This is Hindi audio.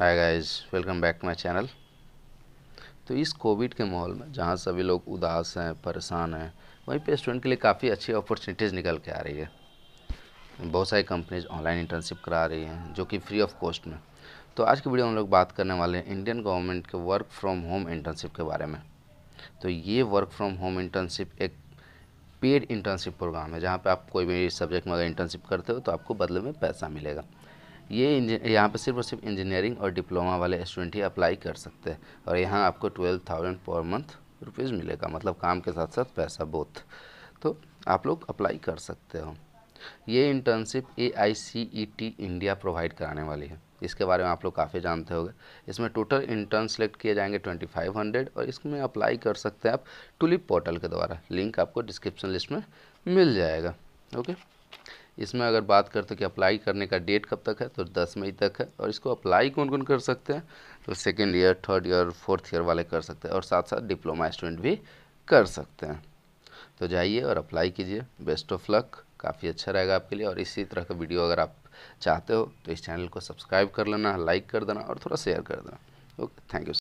hi guys welcome back to my channel तो इस कोविड के माहौल में जहाँ सभी लोग उदास हैं परेशान हैं वहीं पे स्टूडेंट के लिए काफ़ी अच्छी अपॉर्चुनिटीज़ निकल के आ रही है बहुत सारी कंपनीज ऑनलाइन इंटर्नशिप करा रही हैं जो कि फ्री ऑफ कॉस्ट में तो आज की वीडियो हम लोग बात करने वाले हैं इंडियन गवर्नमेंट के वर्क फ्रॉम होम इंटर्नशिप के बारे में तो ये वर्क फ्रॉम होम इंटर्नशिप एक पेड इंटर्नशिप प्रोग्राम है जहाँ पर आप कोई भी सब्जेक्ट में अगर इंटर्नशिप करते हो तो आपको बदले में पैसा मिलेगा ये यहाँ पर सिर्फ और सिर्फ इंजीनियरिंग और डिप्लोमा वाले स्टूडेंट ही अप्लाई कर सकते हैं और यहाँ आपको twelve thousand per month rupees मिलेगा मतलब काम के साथ साथ पैसा बहुत तो आप लोग अप्लाई कर सकते हो ये internship A I C T E India provide कराने वाली है इसके बारे में आप लोग काफ़ी जानते होंगे इसमें टोटल इंटर्न सेलेक्ट किए जाएंगे 2500 और इसमें अप्लाई कर सकते हैं आप टुलिप पोर्टल के द्वारा लिंक आपको डिस्क्रिप्शन लिस्ट में मिल जाएगा ओके इसमें अगर बात करते तो कि अप्लाई करने का डेट कब तक है तो 10 मई तक है और इसको अप्लाई कौन कौन कर सकते हैं तो second year third year fourth year वाले कर सकते हैं और साथ साथ डिप्लोमा स्टूडेंट भी कर सकते हैं तो जाइए और अप्लाई कीजिए बेस्ट ऑफ लक काफ़ी अच्छा रहेगा आपके लिए और इसी तरह का वीडियो अगर आप चाहते हो तो इस चैनल को सब्सक्राइब कर लेना लाइक कर देना और थोड़ा शेयर कर देना ओके थैंक यू